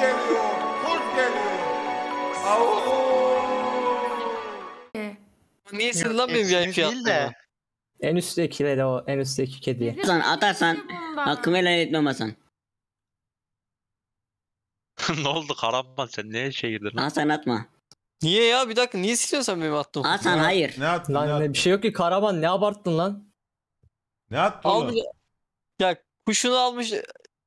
geliyor, kurt geliyor. Niye sırlamıyorum ya Değil de. En üsttekileri o en üstteki kediye. Atarsan atarsan hakkımı helal etmem ne oldu Karaman sen neye şey lan? Hasan atma. Niye ya bir dakika niye siliyorsun benim attığım? Hasan hayır. Ne attın? Lan ne, attın? bir şey yok ki karaban, ne abarttın lan? Ne attın Aldı. Ya kuşunu almış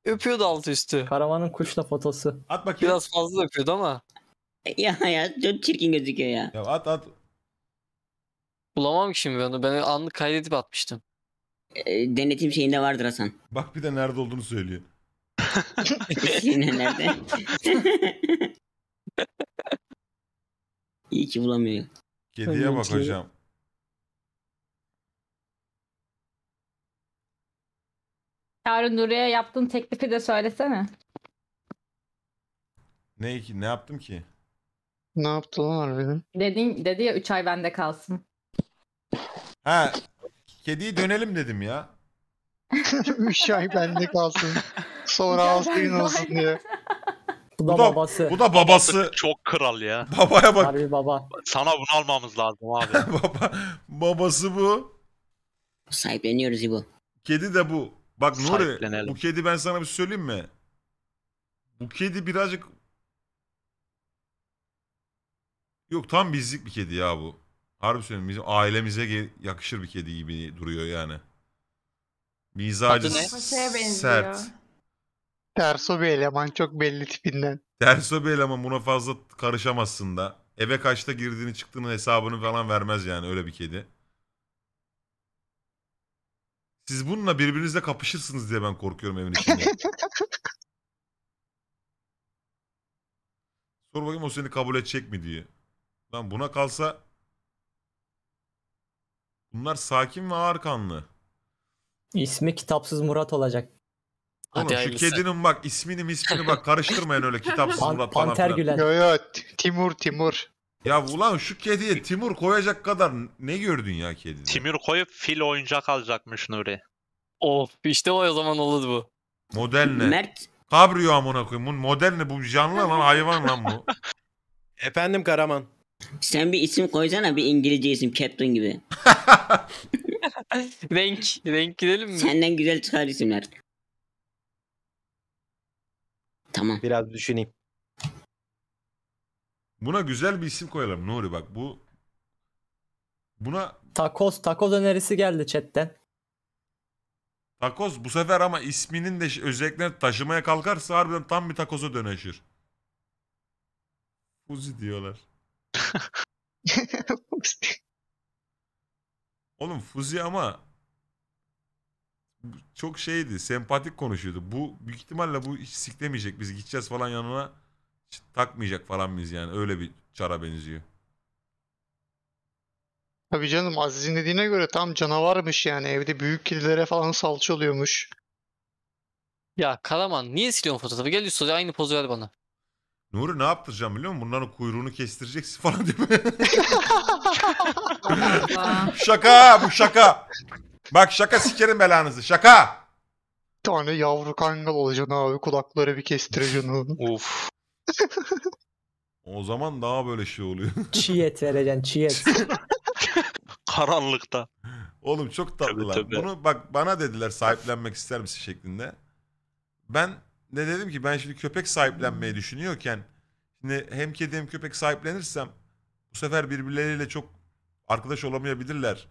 öpüyordu alt üstü. Karavanın kuşla fotosu. At bakayım. Biraz fazla öpüyordu ama. Ya ya çok çirkin gözüküyor ya. Ya at at. Bulamam ki şimdi onu. Ben anlık kaydedip atmıştım. E, denetim şeyinde vardır Hasan. Bak bir de nerede olduğunu söylüyor. Yine nerede? İyi ki bulamıyor. Kediye bak hocam. Çağrı Nuri'ye yaptığın teklifi de söylesene. Ne, ne yaptım ki? Ne yaptı lan harbiden? Dedin, dedi ya 3 ay bende kalsın. He, kediyi dönelim dedim ya. 3 ay bende kalsın. Sonra hastayın olsun diye. Bu da, babası. Bu da babası. Çok kral ya. Babaya bak. Harbi baba. Sana bunu almamız lazım abi. Baba, babası bu. Sahipleniyoruz bu. Kedi de bu. Bak Nuri bu kedi ben sana bir şey söyleyeyim mi? Bu kedi birazcık... Yok tam bizlik bir kedi ya bu. Harbi söyleyeyim, bizim ailemize yakışır bir kedi gibi duruyor yani. Mizacı sert. Terso bir eleman çok belli tipinden. Terso bir eleman buna fazla karışamazsın da. Eve kaçta girdiğini çıktığını hesabını falan vermez yani öyle bir kedi. Siz bununla birbirinizle kapışırsınız diye ben korkuyorum evin içinde. Sor bakayım o seni kabul edecek mi diye. Lan buna kalsa bunlar sakin ve ağır kanlı. İsmi kitapsız Murat olacak. Oğlum Hadi şu hayırlısı. kedinin bak ismini ismini bak karıştırmayın öyle kitapsız Murat falan Panter Gülen. Yo yo Timur Timur. Ya ulan şu kediye Timur koyacak kadar ne gördün ya kedide? Timur koyup fil oyuncak alacakmış Nuri. Of işte o zaman olur bu. Model ne? Merk. Kabrio amına koyayım. Bu model ne? Bu canlı lan hayvan lan bu. Efendim Karaman. Sen bir isim koysana bir İngilizce isim Captain gibi. renk, renk gidelim mi? Senden güzel çıkar isimler. Tamam. Biraz düşüneyim. Buna güzel bir isim koyalım Nuri bak bu buna takoz takoz önerisi geldi chatten. Takoz bu sefer ama isminin de özelliklerini taşımaya kalkarsa harbiden tam bir takoza dönüşür. Fuzi diyorlar. Oğlum Fuzi ama çok şeydi, sempatik konuşuyordu. Bu büyük ihtimalle bu hiç siklemeyecek biz gideceğiz falan yanına takmayacak falan biz yani. Öyle bir çara benziyor. Tabi canım Aziz'in dediğine göre tam canavarmış yani. Evde büyük kedilere falan salça oluyormuş. Ya Karaman niye siliyorsun fotoğrafı? Gel üst aynı pozu ver bana. Nuri ne yaptıracağım biliyor musun? Bunların kuyruğunu kestireceksin falan değil mi? şaka bu şaka. Bak şaka sikerim belanızı şaka. Bir tane yavru kangal olacaksın abi kulakları bir kestireceksin. Uf. O zaman daha böyle şey oluyor. Çiğ et vereceksin çiğ et. Karanlıkta. Oğlum çok tatlılar. Tabii, tabii. Bunu bak bana dediler sahiplenmek ister misin şeklinde. Ben ne dedim ki ben şimdi köpek sahiplenmeyi düşünüyorken şimdi hem kedi hem köpek sahiplenirsem bu sefer birbirleriyle çok arkadaş olamayabilirler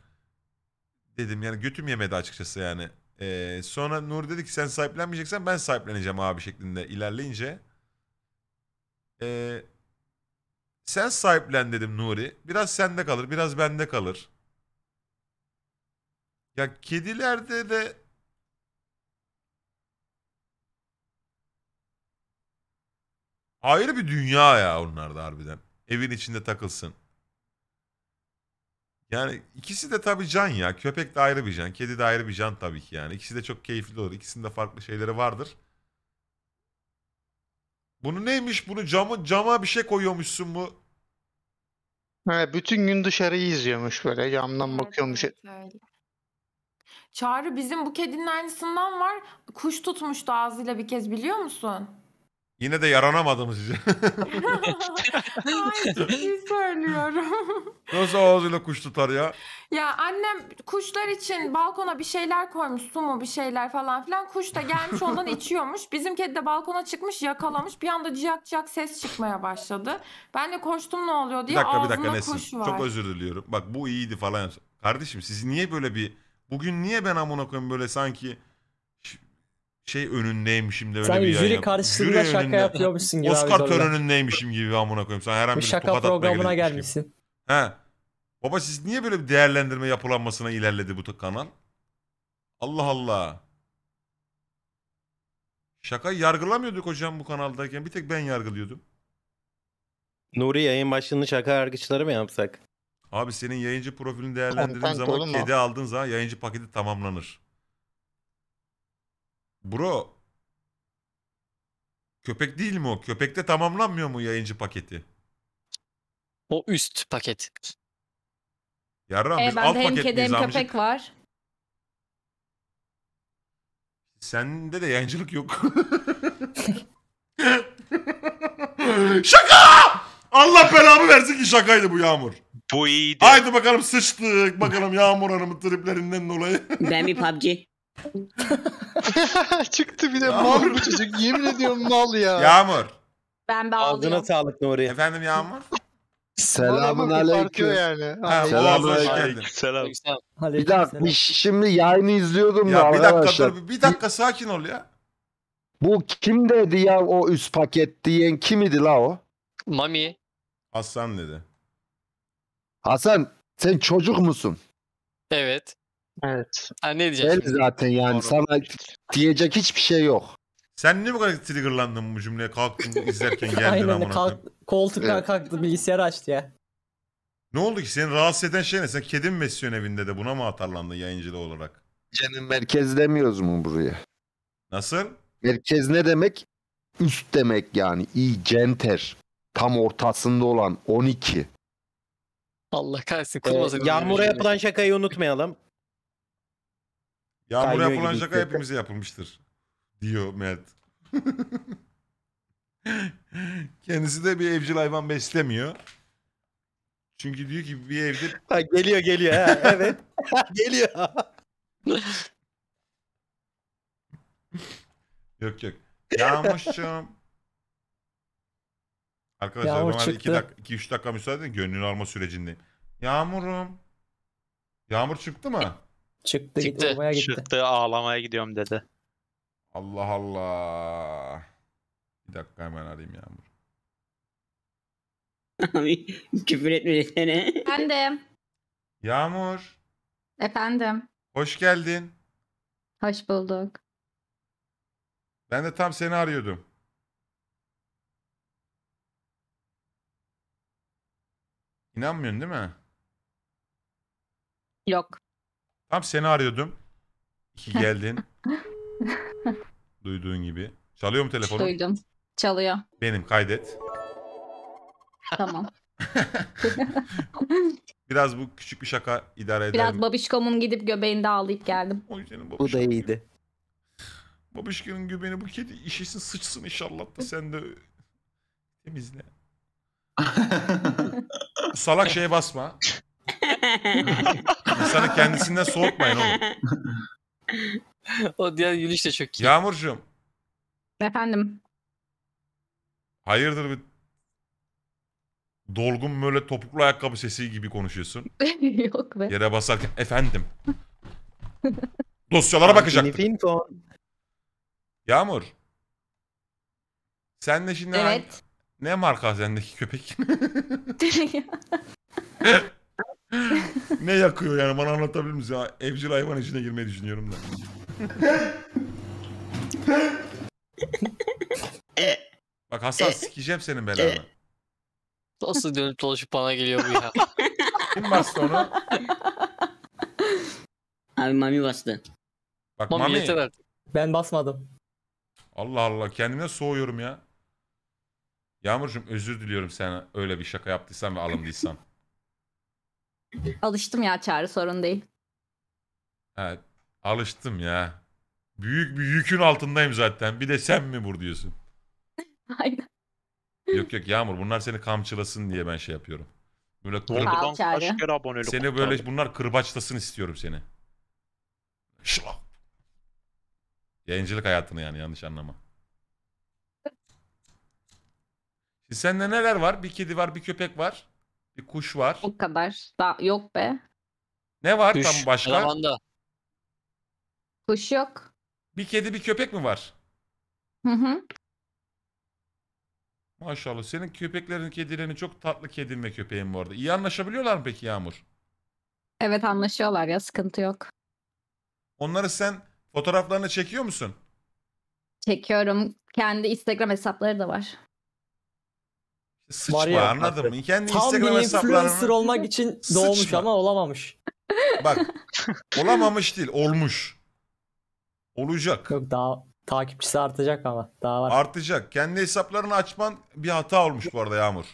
dedim yani götüm yemedi açıkçası yani. Ee, sonra Nur dedi ki sen sahiplenmeyeceksen ben sahipleneceğim abi şeklinde ilerleyince ee, sen sahiplen dedim Nuri. Biraz sende kalır, biraz bende kalır. Ya kedilerde de ayrı bir dünya ya onlar harbiden. Evin içinde takılsın. Yani ikisi de tabii can ya. Köpek de ayrı bir can. Kedi de ayrı bir can tabii ki yani. İkisi de çok keyifli olur. İkisinin de farklı şeyleri vardır. Bunu neymiş? Bunu camı cama bir şey koyuyormuşsun mu? He, bütün gün dışarıyı izliyormuş böyle camdan bakıyormuş. evet, öyle. Çağrı bizim bu kedinin aynısından var. Kuş tutmuştu ağzıyla bir kez biliyor musun? Yine de yaranamadınız size. Hayır ciddi söylüyorum. Nasıl ağzıyla kuş tutar ya? Ya annem kuşlar için balkona bir şeyler koymuş su mu bir şeyler falan filan. Kuş da gelmiş ondan içiyormuş. Bizim kedi de balkona çıkmış yakalamış. Bir anda ciyak ciyak ses çıkmaya başladı. Ben de koştum ne oluyor diye Bir dakika bir dakika ağzına kuş var. Çok özür diliyorum. Bak bu iyiydi falan. Kardeşim siz niye böyle bir... Bugün niye ben amına koyayım böyle sanki şey önündeymişim de öyle Sen bir jüri karşısında jüri şaka önünde, yapıyormuşsun gibi Oscar törenindeymişim gibi amına koyayım. Sen her an bir, bir şaka programına gelmişsin. Gibi. He. Baba siz niye böyle bir değerlendirme yapılanmasına ilerledi bu kanal? Allah Allah. Şaka yargılamıyorduk hocam bu kanaldayken. Bir tek ben yargılıyordum. Nuri yayın başlığını şaka yargıçları mı yapsak? Abi senin yayıncı profilini değerlendirdiğin zaman kedi aldığın zaman yayıncı paketi tamamlanır. Bro. Köpek değil mi o? Köpekte tamamlanmıyor mu yayıncı paketi? O üst paket. Yarram ee, biz E, alt bende hem paket kedi hem köpek var. Sende de yayıncılık yok. Şaka! Allah belamı versin ki şakaydı bu Yağmur. Bu iyiydi. Haydi bakalım sıçtık. Bakalım Yağmur Hanım'ın triplerinden dolayı. Ben bir PUBG. Çıktı bir de mal bu çocuk. Yemin ediyorum mal ya. Yağmur. Ben Ağzına bağlıyorum. sağlık Nuri. Efendim Yağmur. Selamun aleyküm. Yani. Ha, Selam, aleyküm. Selam. Bir dakika bir- şimdi yayını izliyordum da Ya bir dakika arkadaşlar. dur bir dakika sakin ol ya. Bu kim dedi ya o üst paket diyen kim idi la o? Mami. Hasan dedi. Hasan sen çocuk musun? Evet. Evet. Ha, ne diyeceksin? El zaten yani Doğru. sana diyecek hiçbir şey yok. Sen niye bu kadar triggerlandın bu cümleye kalktın izlerken geldin Aynen amına kalk, koltuktan Evet. kalktı bilgisayar açtı ya. Ne oldu ki seni rahatsız eden şey ne? Sen kedin mi evinde de buna mı atarlandın yayıncılığı olarak? Canım merkez demiyoruz mu buraya? Nasıl? Merkez ne demek? Üst demek yani. İyi center. Tam ortasında olan 12. Allah kahretsin. Ee, Yağmur'a şey. yapılan şakayı unutmayalım. Yağmur Kaynıyor yapılan şaka hepimize yapılmıştır. Diyor Mert. Kendisi de bir evcil hayvan beslemiyor. Çünkü diyor ki bir evde Ha, geliyor geliyor. Ha, evet. geliyor. yok yok. Yağmurcuğum. Arkadaşlar Yağmur normalde 2 çıktı. dakika 2 3 dakika müsaade edin gönlünü alma sürecindeyim. Yağmurum. Yağmur çıktı mı? Çıktı, gitti, Çıktı. Çıktı, gitti. Çıktı ağlamaya gidiyorum dedi. Allah Allah. Bir dakika hemen arayayım Yağmur. Abi küfür etme desene. Efendim. Yağmur. Efendim. Hoş geldin. Hoş bulduk. Ben de tam seni arıyordum. İnanmıyorsun değil mi? Yok. Tam seni arıyordum. İki geldin. Duyduğun gibi. Çalıyor mu telefonu? Duydum. Çalıyor. Benim kaydet. Tamam. Biraz bu küçük bir şaka idare eder Biraz babişkomun gidip göbeğini ağlayıp geldim. Oy Bu da iyiydi. Babişko'nun göbeğini bu kedi işesin sıçsın inşallah da sen de temizle. Salak şeye basma. İnsanı kendisinden soğutmayın oğlum. o diğer gülüş de çok iyi. Yağmurcuğum. Efendim. Hayırdır bir dolgun böyle topuklu ayakkabı sesi gibi konuşuyorsun. Yok be. Yere basarken efendim. Dosyalara bakacaktım. Yağmur. Sen de şimdi evet. ne marka sendeki köpek? ne yakıyor yani bana anlatabilir misin? Ya, evcil hayvan içine girmeyi düşünüyorum da. Bak hassas sikeceğim senin belanı. Nasıl dönüp dolaşıp bana geliyor bu ya? Kim bastı onu? Abi Mami bastı. Bak Mami, Mami Ben basmadım. Allah Allah kendime soğuyorum ya. Yağmurcuğum özür diliyorum sana öyle bir şaka yaptıysan ve alındıysan. Alıştım ya çağrı sorun değil. Evet, alıştım ya. Büyük bir yükün altındayım zaten. Bir de sen mi vur diyorsun. Aynen. Yok yok Yağmur bunlar seni kamçılasın diye ben şey yapıyorum. Böyle kır... Seni böyle bunlar kırbaçlasın istiyorum seni. Şla. Yayıncılık hayatını yani yanlış anlama. sende neler var? Bir kedi var, bir köpek var. Bir kuş var. O kadar. Da yok be. Ne var Kuş, tam başka? Karavanda. Kuş yok. Bir kedi bir köpek mi var? Hı hı. Maşallah senin köpeklerin kedilerin çok tatlı kedin ve köpeğin bu arada. İyi anlaşabiliyorlar mı peki Yağmur? Evet anlaşıyorlar ya sıkıntı yok. Onları sen fotoğraflarını çekiyor musun? Çekiyorum. Kendi Instagram hesapları da var. Sıçma Var ya, anladın mı? Kendi Tam Instagram bir influencer hesaplarını olmak için doğmuş Sıçma. ama olamamış. bak olamamış değil olmuş. Olacak. Yok daha takipçisi artacak ama daha var. Artacak. Kendi hesaplarını açman bir hata olmuş bu arada Yağmur.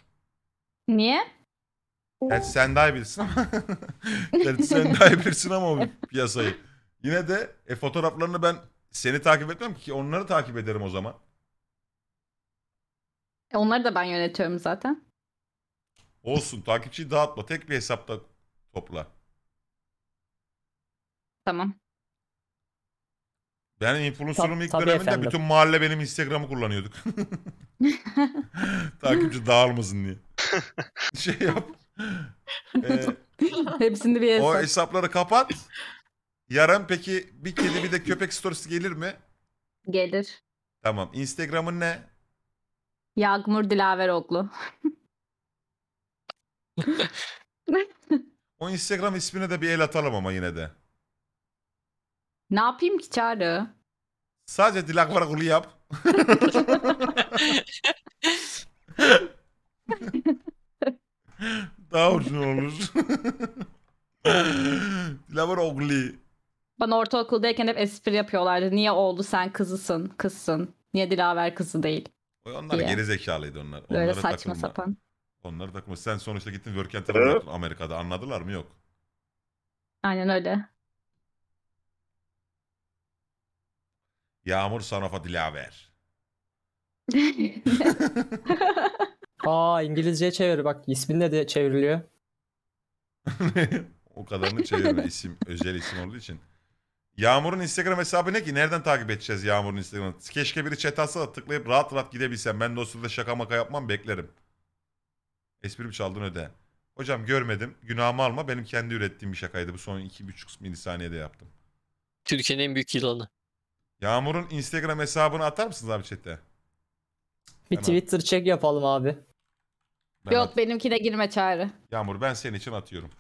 Niye? Yani sen daha bilirsin ama. yani sen daha bilirsin ama o piyasayı. Yine de e, fotoğraflarını ben seni takip etmem ki onları takip ederim o zaman. E onları da ben yönetiyorum zaten. Olsun takipçiyi dağıtma. Tek bir hesapta topla. Tamam. Ben influencer'ım ilk döneminde efendim. bütün mahalle benim Instagram'ı kullanıyorduk. Takipçi dağılmasın diye. Şey yap. Ee, Hepsini bir o hesapları kapat. Yarın peki bir kedi bir de köpek storiesi gelir mi? Gelir. Tamam. Instagram'ın ne? Yağmur Dilaveroğlu. O Instagram ismine de bir el atalım ama yine de. ne yapayım ki Çağrı? Sadece Dilaveroğlu var kulu yap. Daha ucun olur. Dilavar Ogli. Bana ortaokuldayken hep espri yapıyorlardı. Niye oğlu sen kızısın, kızsın. Niye Dilaver kızı değil. Onlar diye. geri zekalıydı onlar. Böyle Onlara saçma takılma. sapan. Onlara takılma. Sen sonuçta gittin Work and yaptın Amerika'da. Anladılar mı? Yok. Aynen öyle. Yağmur Sanofa Dilaver. Aa İngilizce çevir bak isminle de çevriliyor. o kadarını çevirme isim özel isim olduğu için. Yağmur'un Instagram hesabı ne ki? Nereden takip edeceğiz Yağmur'un Instagram'ı? Keşke biri chat atsa da tıklayıp rahat rahat gidebilsem. Ben de şaka maka yapmam beklerim. Esprim çaldın öde. Hocam görmedim. Günahımı alma. Benim kendi ürettiğim bir şakaydı. Bu son 2,5 milisaniyede yaptım. Türkiye'nin en büyük yılanı. Yağmur'un Instagram hesabını atar mısınız abi chat'e? Bir Hemen. Twitter check yapalım abi. Ben Yok at- benimkine girme çağrı. Yağmur ben senin için atıyorum.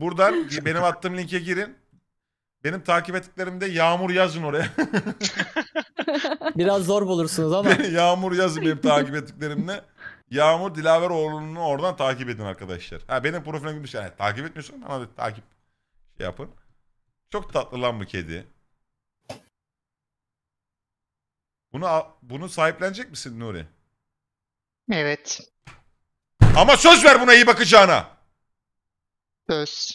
Buradan benim attığım linke girin. Benim takip ettiklerimde Yağmur yazın oraya. Biraz zor bulursunuz ama. Yağmur yazın benim takip ettiklerimde. Yağmur Dilaveroğlu'nu oradan takip edin arkadaşlar. Ha benim profilim gibi şey. Yani, takip etmiyorsun ama takip şey yapın. Çok tatlı lan bu kedi. Bunu bunu sahiplenecek misin Nuri? Evet. Ama söz ver buna iyi bakacağına. Söz.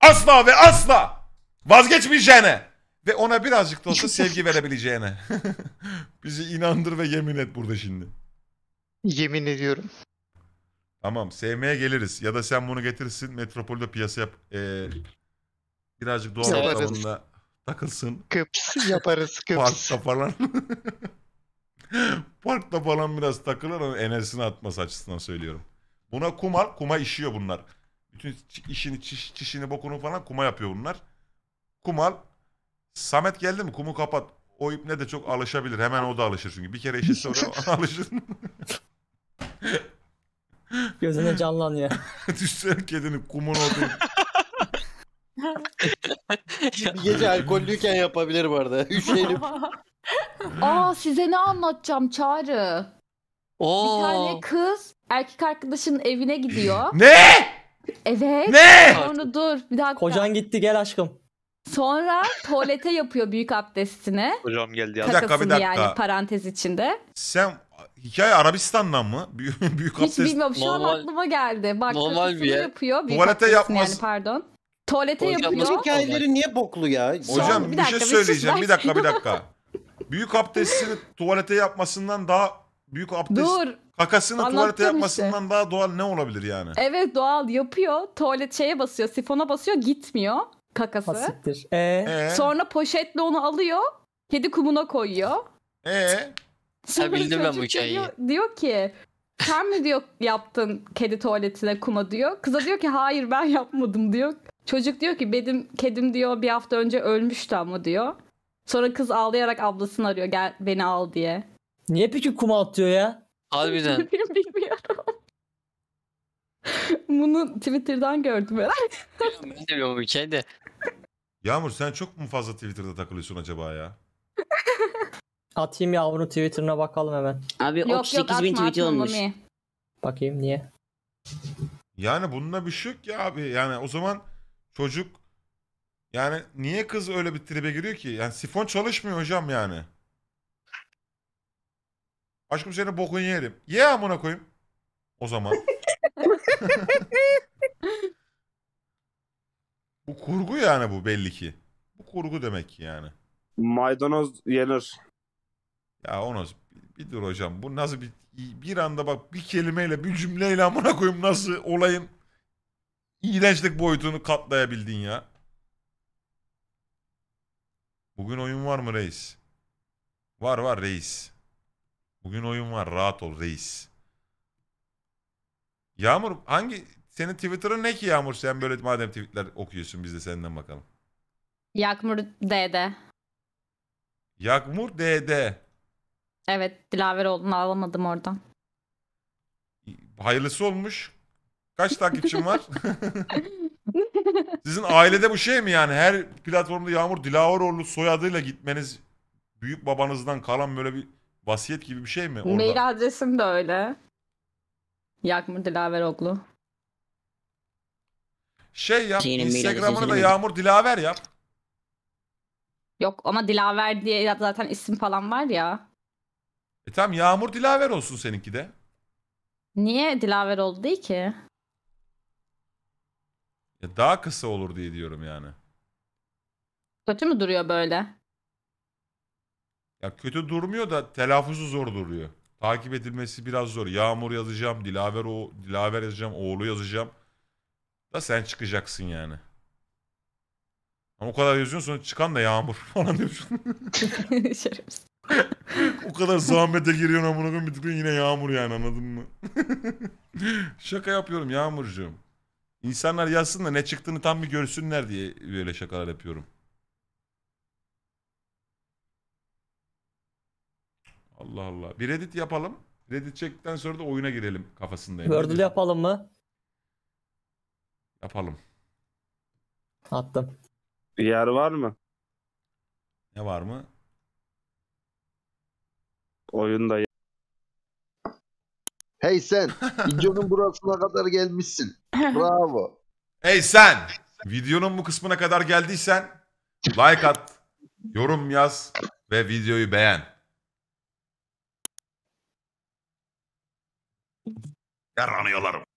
Asla ve asla vazgeçmeyeceğine ve ona birazcık da olsa sevgi verebileceğine. Bizi inandır ve yemin et burada şimdi. Yemin ediyorum. Tamam sevmeye geliriz ya da sen bunu getirsin metropolde piyasa yap. Ee, birazcık doğal Yaparız. ortamında takılsın. Kıps yaparız kıps. Parkta falan. Parkta falan biraz takılır ama enerjisini atması açısından söylüyorum. Buna kumar, kuma işiyor bunlar. Bütün işini, çiş, çişini, bokunu falan kuma yapıyor bunlar. Kumal. Samet geldi mi kumu kapat. O ipne de çok alışabilir. Hemen o da alışır çünkü. Bir kere işitse oraya alışır. Gözüne canlanıyor. Düşsene kedinin kumun olduğunu. Bir gece alkollüyken yapabilir bu arada. Üşenip. Aa size ne anlatacağım Çağrı. Oo. Bir tane kız erkek arkadaşının evine gidiyor. ne? Evet. Ne? Sonra dur bir dakika. Kocan gitti gel aşkım. Sonra tuvalete yapıyor büyük abdestini. Hocam geldi ya. Bir dakika, bir dakika. yani parantez içinde. Sen hikaye Arabistan'dan mı? Büyük, büyük Hiç abdest. bilmiyorum şu an Normal- aklıma geldi. Bak normal bir yer. yapıyor. Büyük Tuvalete yapmaz. Yani, pardon. Tuvalete Tuvalete yapıyor. Bu hikayeleri niye boklu ya? Hocam bir, bir şey dakika, şey söyleyeceğim. Bir dakika bir dakika. büyük abdestini tuvalete yapmasından daha büyük abdest. Dur Kakasını Anlattım tuvalete yapmasından daha doğal ne olabilir yani? Evet doğal yapıyor. Tuvalet şeye basıyor, sifona basıyor, gitmiyor kakası. Basittir. Ee? ee, Sonra poşetle onu alıyor, kedi kumuna koyuyor. ee, Sonra bildim ben bu hikayeyi. Diyor, diyor ki sen mi diyor yaptın kedi tuvaletine kuma diyor. Kıza diyor ki hayır ben yapmadım diyor. Çocuk diyor ki benim kedim diyor bir hafta önce ölmüştü ama diyor. Sonra kız ağlayarak ablasını arıyor gel beni al diye. Niye peki kuma atıyor ya? Harbiden. Bilmiyorum. Bunu Twitter'dan gördüm herhalde. ben de bilmiyorum bu hikayeyi de. Yağmur sen çok mu fazla Twitter'da takılıyorsun acaba ya? Atayım Yağmur'un Twitter'ına bakalım hemen. Abi Yok, 38 bin atma, tweet olmuş. Bakayım niye? Yani bununla bir şey yok ya abi. Yani o zaman çocuk yani niye kız öyle bir tribe giriyor ki? Yani sifon çalışmıyor hocam yani. Aşkım senin bokunu yerim. Ye amına koyayım. O zaman. bu kurgu yani bu belli ki. Bu kurgu demek ki yani. Maydanoz yenir. Ya onu bir, bir dur hocam. Bu nasıl bir bir anda bak bir kelimeyle bir cümleyle amına koyayım nasıl olayın iğrençlik boyutunu katlayabildin ya. Bugün oyun var mı reis? Var var reis. Bugün oyun var rahat ol reis. Yağmur hangi senin Twitter'ın ne ki Yağmur sen böyle madem tweetler okuyorsun biz de senden bakalım. Yağmur DD. Yağmur DD. Evet Dilaver olduğunu alamadım oradan. Hayırlısı olmuş. Kaç takipçin var? Sizin ailede bu şey mi yani? Her platformda Yağmur Dilaveroğlu soyadıyla gitmeniz büyük babanızdan kalan böyle bir Vasiyet gibi bir şey mi orada? Mail adresim de öyle. Yakmur Dilaveroğlu. Şey yap, Şeyinin Instagram'ını da Yağmur Dilaver yap. Yok ama Dilaver diye zaten isim falan var ya. E tamam Yağmur Dilaver olsun seninki de. Niye Dilaver oldu değil ki? Ya e daha kısa olur diye diyorum yani. Kötü mü duruyor böyle? Ya kötü durmuyor da telaffuzu zor duruyor. Takip edilmesi biraz zor. Yağmur yazacağım, Dilaver o Dilaver yazacağım, oğlu yazacağım. Da sen çıkacaksın yani. Ama o kadar yazıyorsun sonra çıkan da yağmur falan diyorsun. Şerefsiz. o kadar zahmete giriyorsun amına koyayım bir yine yağmur yani anladın mı? Şaka yapıyorum yağmurcuğum. İnsanlar yazsın da ne çıktığını tam bir görsünler diye böyle şakalar yapıyorum. Allah Allah. Bir Reddit yapalım. Reddit çektikten sonra da oyuna girelim kafasındayım. Wordle yapalım mı? Yapalım. Attım. Yer var mı? Ne var mı? Oyunda Hey sen, videonun burasına kadar gelmişsin. Bravo. Hey sen, videonun bu kısmına kadar geldiysen like at, yorum yaz ve videoyu beğen. Her anı yalarım.